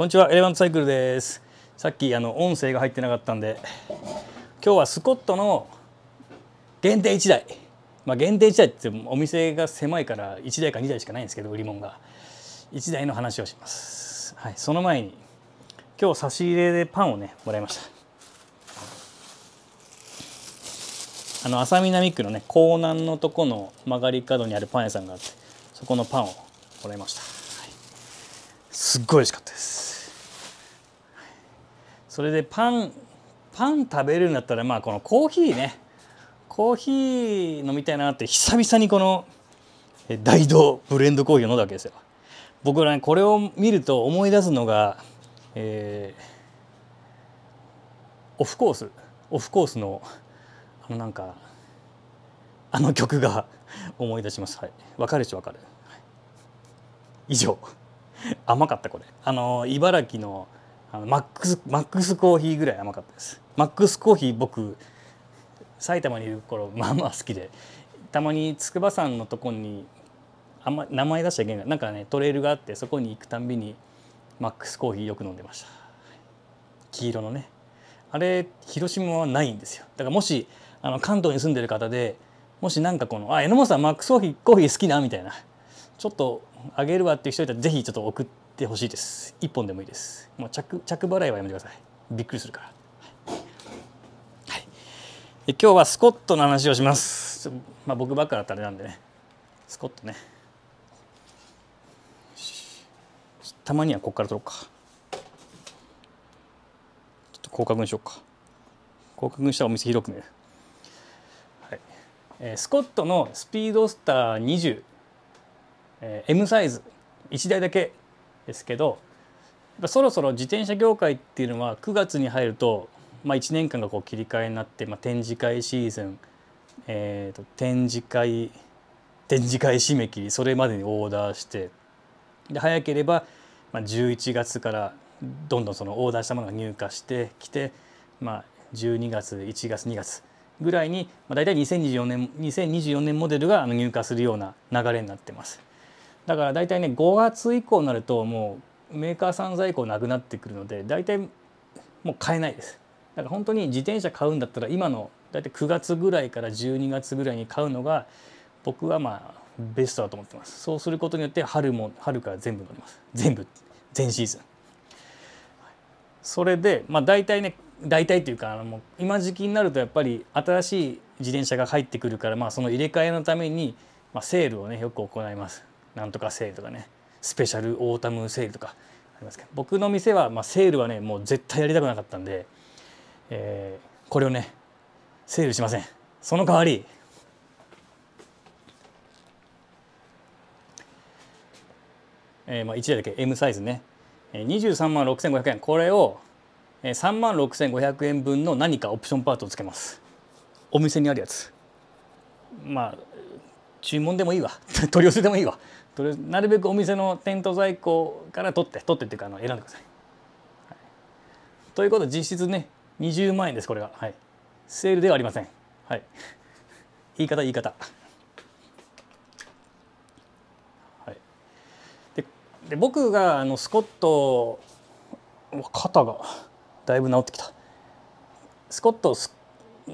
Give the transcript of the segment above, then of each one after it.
こんにちはエレントサイクルですさっきあの音声が入ってなかったんで今日はスコットの限定1台まあ、限定1台ってお店が狭いから1台か2台しかないんですけど売り物が1台の話をします、はい、その前に今日差し入れでパンをねもらいましたあの浅南区のね港南のとこの曲がり角にあるパン屋さんがあってそこのパンをもらいました、はい、すっごい美味しかったそれでパンパン食べるんだったらまあこのコーヒーねコーヒー飲みたいなって久々にこの大道ブレンドコーヒーを飲んだわけですよ。僕ら、ね、これを見ると思い出すのが、えー、オフコースオフコースのあのなんかあの曲が 思い出します。はい、わかるしわかる。以上 甘かったこれ。あの茨城のあのマックスマックスコーヒーぐらい甘かったですマックスコーヒー僕埼玉にいる頃まあまあ好きでたまに筑波山のとこにあんま名前出しちゃいけないなんかねトレイルがあってそこに行くたんびにマックスコーヒーよく飲んでました黄色のねあれ広島はないんですよだからもしあの関東に住んでる方でもしなんかこの「あ榎本さんマックスコーヒーコーヒー好きな」みたいなちょっとあげるわっていう人いたらぜひちょっと送ってってほしいです1本でもいいですもう着着払いはやめてくださいびっくりするから、はい、今日はスコットの話をしますまあ僕ばっかだったらあれなんでねスコットねたまにはここから取ろうかちょっと広角にしようか広角にしたらお店広く見える、はいえー、スコットのスピードスター20、え M サイズ1台だけですけどそろそろ自転車業界っていうのは9月に入ると、まあ、1年間がこう切り替えになって、まあ、展示会シーズン、えーと、展示会展示会締め切りそれまでにオーダーしてで早ければ、まあ、11月からどんどんそのオーダーしたものが入荷してきて、まあ、12月1月2月ぐらいに、まあ、大体2024年2024年モデルが入荷するような流れになってます。だから大体ね5月以降になるともうメーカーさん在庫なくなってくるので大体もう買えないですだから本当に自転車買うんだったら今の大体9月ぐらいから12月ぐらいに買うのが僕はまあベストだと思ってますそうすることによって春も春から全部乗ります全部全シーズンそれでまあ大体ね大体っていうかもう今時期になるとやっぱり新しい自転車が入ってくるから、まあ、その入れ替えのために、まあ、セールをねよく行いますなんとかセールとかねスペシャルオータムセールとかありますけど僕の店は、まあ、セールはねもう絶対やりたくなかったんで、えー、これをねセールしませんその代わりえー、まあ1台だけ M サイズね、えー、23万6500円これを3万6500円分の何かオプションパートをつけますお店にあるやつまあ注文でもいいわ 取り寄せでもいいわとりあえずなるべくお店の店頭在庫から取って取ってっていうかあの選んでください、はい、ということで実質ね20万円ですこれははいセールではありませんはい 言い方言い方はいでで僕があのスコット肩がだいぶ治ってきたスコットス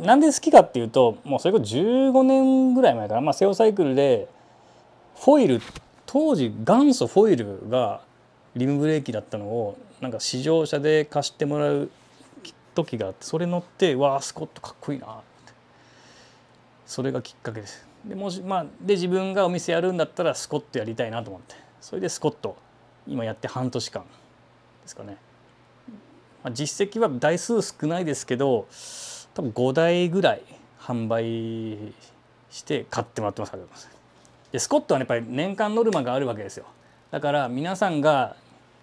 なんで好きかっていうともうそれこそ15年ぐらい前から、まあ、セオサイクルでフォイル当時元祖フォイルがリムブレーキだったのをなんか試乗車で貸してもらう時があってそれ乗ってわあスコットかっこいいなってそれがきっかけです。でもしまあ、で自分がお店やるんだったらスコットやりたいなと思ってそれでスコット今やって半年間ですかね。まあ、実績は台数少ないですけど多分5台ぐらい販売して買ってもらってますからでスコットは、ね、やっぱり年間ノルマがあるわけですよだから皆さんが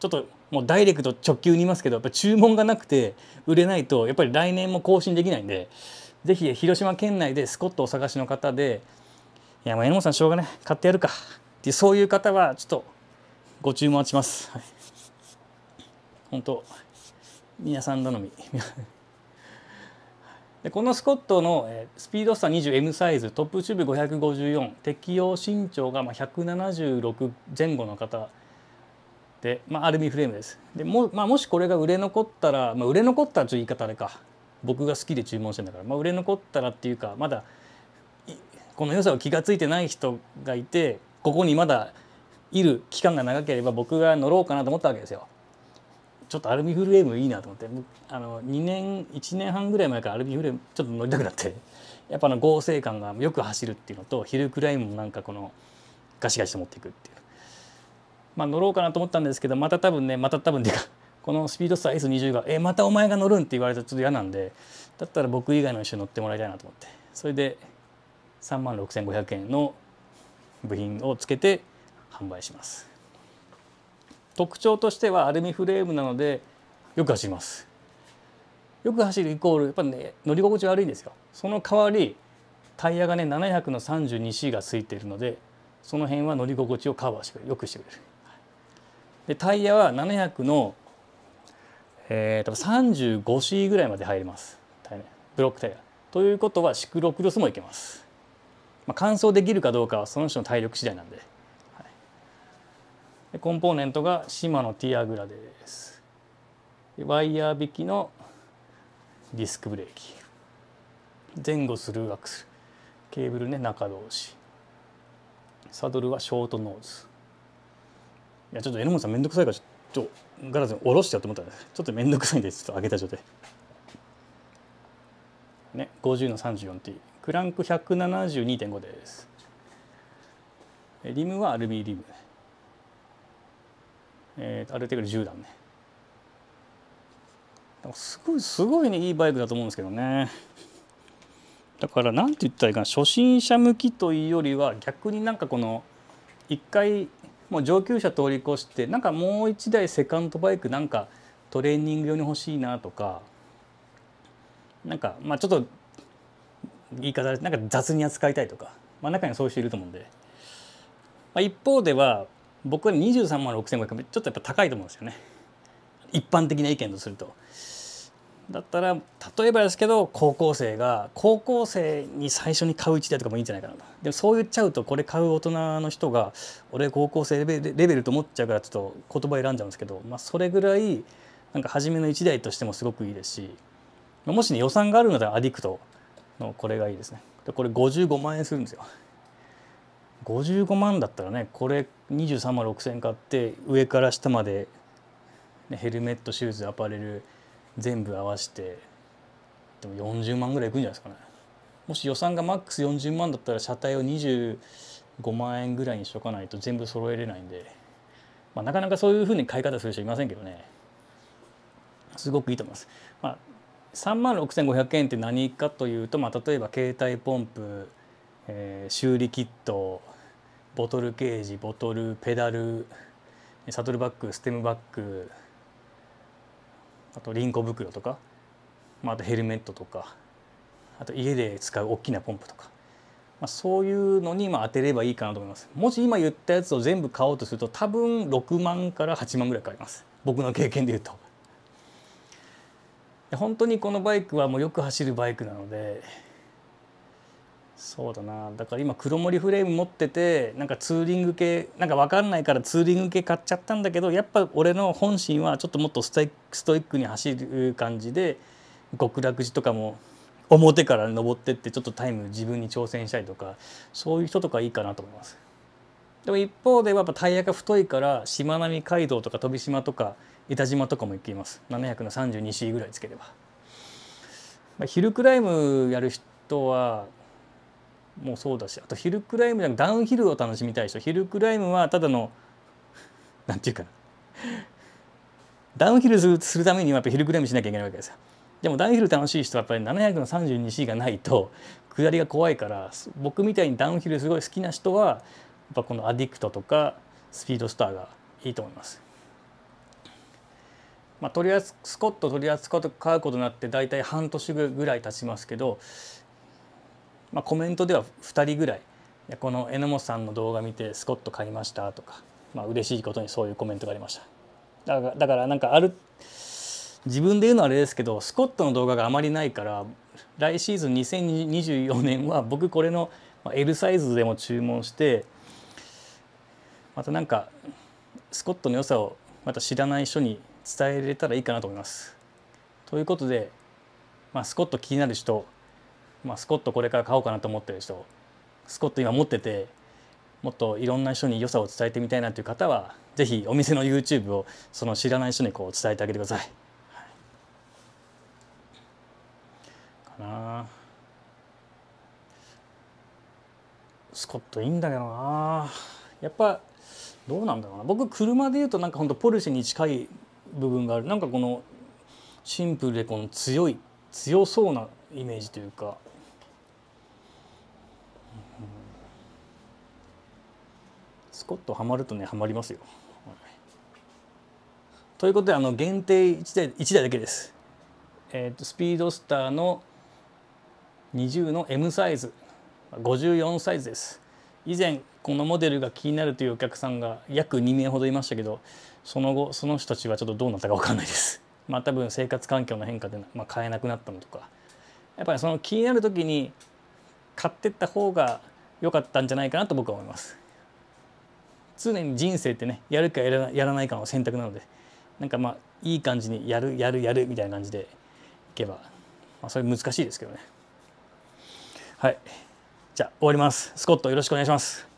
ちょっともうダイレクト直球に言いますけどやっぱ注文がなくて売れないとやっぱり来年も更新できないんで是非広島県内でスコットをお探しの方で「いやもう榎本さんしょうがない買ってやるか」ってそういう方はちょっとご注文します。はい、本当皆さん頼みでこのスコットのスピードスター 20M サイズトップチューブ554適用身長が176前後の方で、まあ、アルミフレームですでも,、まあ、もしこれが売れ残ったら、まあ、売れ残ったという言い方あれか僕が好きで注文してんだから、まあ、売れ残ったらっていうかまだこの良さを気が付いてない人がいてここにまだいる期間が長ければ僕が乗ろうかなと思ったわけですよ。ちょっとアルミフレームいいなと思ってあの2年1年半ぐらい前からアルミフレームちょっと乗りたくなって やっぱあの剛性感がよく走るっていうのとヒルクライムもなんかこのガシガシと持っていくっていうまあ乗ろうかなと思ったんですけどまた多分ねまた多分でか このスピードスター S20 が「えまたお前が乗るん?」って言われたらちょっと嫌なんでだったら僕以外の人に乗ってもらいたいなと思ってそれで3万6500円の部品をつけて販売します。特徴としてはアルミフレームなのでよく走りますよく走るイコールやっぱね乗り心地悪いんですよその代わりタイヤがね700の 32C が付いているのでその辺は乗り心地をカバーしてくれるよくしてくれるでタイヤは700の、えー、多分 35C ぐらいまで入りますブロックタイヤということはシクロクロスもいけます、まあ、乾燥できるかどうかはその人の体力次第なんでコンポーネントがシマのティアグラですワイヤー引きのディスクブレーキ前後スルーアクセルケーブルね中通しサドルはショートノーズいやちょっと榎本さん面倒くさいからちょっとガラスに下ろしちゃうと思ったらちょっと面倒くさいんでちょっと上げた状態ね50の 34T クランク172.5ですリムはアルミリムえー、あルテク10段ねすごいすごいねいいバイクだと思うんですけどねだから何て言ったらいいかな初心者向きというよりは逆になんかこの一回もう上級者通り越してなんかもう一台セカンドバイクなんかトレーニング用に欲しいなとかなんかまあちょっと言い方なんか雑に扱いたいとか、まあ、中にはそういう人いると思うんで、まあ、一方では僕は23万6500円ちょっとやっぱ高いと思うんですよね一般的な意見とすると。だったら例えばですけど高校生が高校生に最初に買う1台とかもいいんじゃないかなとでもそう言っちゃうとこれ買う大人の人が俺高校生レベレベルと思っちゃうからちょっと言葉選んじゃうんですけど、まあ、それぐらいなんか初めの1台としてもすごくいいですしもし、ね、予算があるのでアディクトのこれがいいですねでこれ55万円するんですよ55万だったらねこれ23万6,000買って上から下まで、ね、ヘルメットシューズアパレル全部合わせてでも40万ぐらいいくんじゃないですかね。もし予算がマックス40万だったら車体を25万円ぐらいにしとかないと全部揃えれないんで、まあ、なかなかそういうふうに買い方する人いませんけどねすごくいいと思います。まあ、3万6500円って何かというと、まあ、例えば携帯ポンプ、えー、修理キットボトルケージボトルペダルサトルバックステムバックあとリンコ袋とか、まあ、あとヘルメットとかあと家で使う大きなポンプとか、まあ、そういうのにま当てればいいかなと思いますもし今言ったやつを全部買おうとすると多分6万から8万ぐらいかかります僕の経験で言うと本当にこのバイクはもうよく走るバイクなのでそうだなだから今黒森フレーム持っててなんかツーリング系なんか分かんないからツーリング系買っちゃったんだけどやっぱ俺の本心はちょっともっとストイックに走る感じで極楽寺とかも表から登ってってちょっとタイム自分に挑戦したりとかそういう人とかいいかなと思います。でも一方ではやっぱタイヤが太いからしまなみ海道とか飛島とか江田島とかも行きます700の 32C ぐらいつければ、まあ、ヒルクライムやる人はもそうだしあとヒルクライムじゃなくダウンヒルを楽しみたい人ヒルクライムはただの何 て言うかなダウンヒルするためにはやっぱヒルクライムしなきゃいけないわけですよ。でもダウンヒル楽しい人はやっぱり700の 32C がないと下りが怖いから僕みたいにダウンヒルすごい好きな人はやっぱこのアディクトとかスピードスターがいいと思います。まあ、取り扱スコット取り扱うことになって大体半年ぐらい経ちますけどまあ、コメントでは2人ぐらい「この榎本さんの動画見てスコット買いました」とか、まあ嬉しいことにそういうコメントがありました。だからだからなんかある自分で言うのはあれですけどスコットの動画があまりないから来シーズン2024年は僕これの L サイズでも注文してまたなんかスコットの良さをまた知らない人に伝えれたらいいかなと思います。ということで、まあ、スコット気になる人まあ、スコットこれから買おうかなと思ってる人スコット今持っててもっといろんな人に良さを伝えてみたいなという方は是非お店の YouTube をその知らない人にこう伝えてあげてください。かなスコットいいんだけどなやっぱどうなんだろうな僕車でいうとなんかほんとポルシェに近い部分があるなんかこのシンプルでこの強い強そうなイメージというかスコッとはまるとねはまりますよ。ということであの限定1台 ,1 台だけです。えーと、とスピードスターの20の M サイズ54サイズです。以前このモデルが気になるというお客さんが約2名ほどいましたけどその後その人たちはちょっとどうなったか分かんないです。まあ多分生活環境の変化で、まあ、買えなくなったのとかやっぱりその気になる時に買ってった方が良かったんじゃないかなと僕は思います。常に人生ってねやるかやらないかの選択なのでなんかまあいい感じにやるやるやるみたいな感じでいけば、まあ、それ難しいですけどねはいじゃあ終わりますスコットよろしくお願いします